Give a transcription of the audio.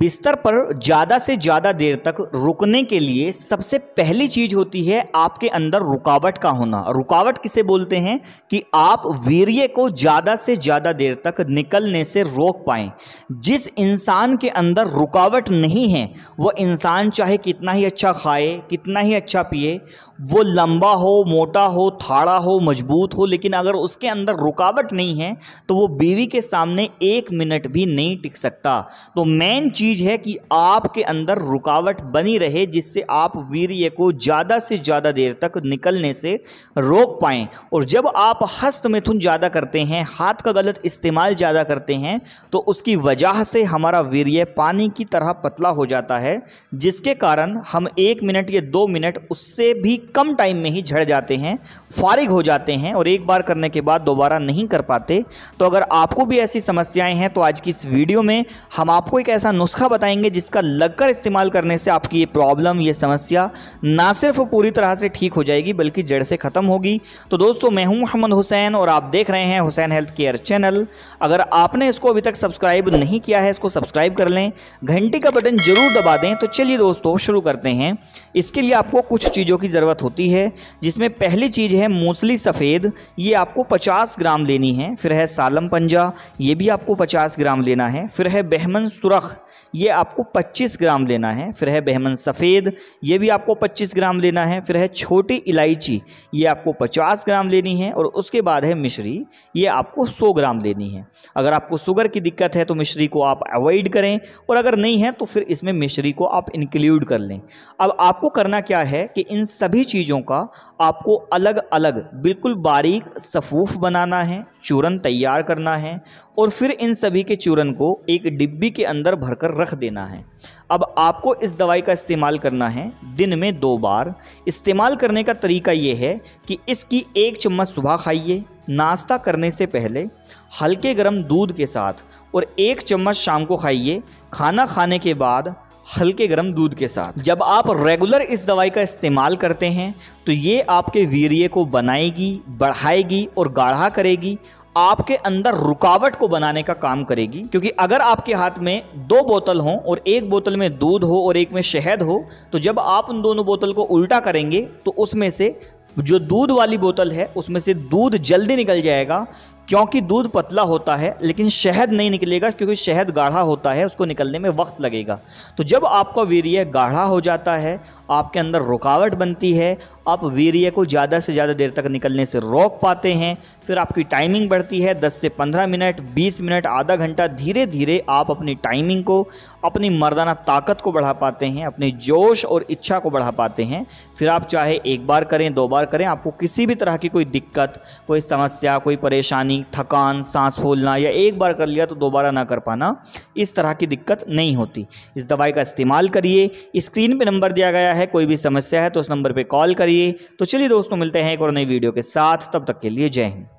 बिस्तर पर ज़्यादा से ज़्यादा देर तक रुकने के लिए सबसे पहली चीज़ होती है आपके अंदर रुकावट का होना रुकावट किसे बोलते हैं कि आप वीर्य को ज़्यादा से ज़्यादा देर तक निकलने से रोक पाए जिस इंसान के अंदर रुकावट नहीं है वह इंसान चाहे कितना ही अच्छा खाए कितना ही अच्छा पिए वो लंबा हो मोटा हो थाड़ा हो मजबूत हो लेकिन अगर उसके अंदर रुकावट नहीं है तो वो बीवी के सामने एक मिनट भी नहीं टिक सकता तो मेन चीज़ है कि आपके अंदर रुकावट बनी रहे जिससे आप वीर्य को ज़्यादा से ज़्यादा देर तक निकलने से रोक पाएँ और जब आप हस्त मिथुन ज़्यादा करते हैं हाथ का गलत इस्तेमाल ज़्यादा करते हैं तो उसकी वजह से हमारा वीर्य पानी की तरह पतला हो जाता है जिसके कारण हम एक मिनट या दो मिनट उससे भी कम टाइम में ही झड़ जाते हैं फारिग हो जाते हैं और एक बार करने के बाद दोबारा नहीं कर पाते तो अगर आपको भी ऐसी समस्याएं हैं तो आज की इस वीडियो में हम आपको एक ऐसा नुस्खा बताएंगे जिसका लगकर इस्तेमाल करने से आपकी ये प्रॉब्लम ये समस्या ना सिर्फ पूरी तरह से ठीक हो जाएगी बल्कि जड़ से ख़त्म होगी तो दोस्तों मैं हूं मोहम्मद हुसैन और आप देख रहे हैं हुसैन हेल्थ केयर चैनल अगर आपने इसको अभी तक सब्सक्राइब नहीं किया है इसको सब्सक्राइब कर लें घंटी का बटन जरूर दबा दें तो चलिए दोस्तों शुरू करते हैं इसके लिए आपको कुछ चीज़ों की ज़रूरत बात होती है जिसमें पहली चीज़ है मूसली सफ़ेद ये आपको 50 ग्राम लेनी है फिर है सालम पंजा ये भी आपको 50 ग्राम लेना है फिर है बहमन सुरख ये आपको 25 ग्राम लेना है फिर है बहमन सफ़ेद ये भी आपको 25 ग्राम लेना है फिर है छोटी इलायची ये आपको 50 ग्राम लेनी है और उसके बाद है मिश्री ये आपको 100 ग्राम लेनी है अगर आपको शुगर की दिक्कत है तो मिश्री को आप अवॉइड करें और अगर नहीं है तो फिर इसमें मिश्री को आप इंक्लूड कर लें अब आपको करना क्या है कि इन सभी चीज़ों का आपको अलग अलग बिल्कुल बारीक सफ़ूफ बनाना है चूरन तैयार करना है और फिर इन सभी के चूरन को एक डिब्बी के अंदर भरकर रख देना है अब आपको इस दवाई का इस्तेमाल करना है दिन में दो बार इस्तेमाल करने का तरीका ये है कि इसकी एक चम्मच सुबह खाइए नाश्ता करने से पहले हल्के गर्म दूध के साथ और एक चम्मच शाम को खाइए खाना खाने के बाद हल्के गर्म दूध के साथ जब आप रेगुलर इस दवाई का इस्तेमाल करते हैं तो ये आपके वीर्य को बनाएगी बढ़ाएगी और गाढ़ा करेगी आपके अंदर रुकावट को बनाने का काम करेगी क्योंकि अगर आपके हाथ में दो बोतल हो और एक बोतल में दूध हो और एक में शहद हो तो जब आप उन दोनों बोतल को उल्टा करेंगे तो उसमें से जो दूध वाली बोतल है उसमें से दूध जल्दी निकल जाएगा क्योंकि दूध पतला होता है लेकिन शहद नहीं निकलेगा क्योंकि शहद गाढ़ा होता है उसको निकलने में वक्त लगेगा तो जब आपका वीर्य गाढ़ा हो जाता है आपके अंदर रुकावट बनती है आप वीर्य को ज़्यादा से ज़्यादा देर तक निकलने से रोक पाते हैं फिर आपकी टाइमिंग बढ़ती है 10 से 15 मिनट 20 मिनट आधा घंटा धीरे धीरे आप अपनी टाइमिंग को अपनी मर्दाना ताकत को बढ़ा पाते हैं अपने जोश और इच्छा को बढ़ा पाते हैं फिर आप चाहे एक बार करें दो बार करें आपको किसी भी तरह की कोई दिक्कत कोई समस्या कोई परेशानी पानी थकान सांस फूलना या एक बार कर लिया तो दोबारा ना कर पाना इस तरह की दिक्कत नहीं होती इस दवाई का इस्तेमाल करिए स्क्रीन पे नंबर दिया गया है कोई भी समस्या है तो उस नंबर पे कॉल करिए तो चलिए दोस्तों मिलते हैं एक और नई वीडियो के साथ तब तक के लिए जय हिंद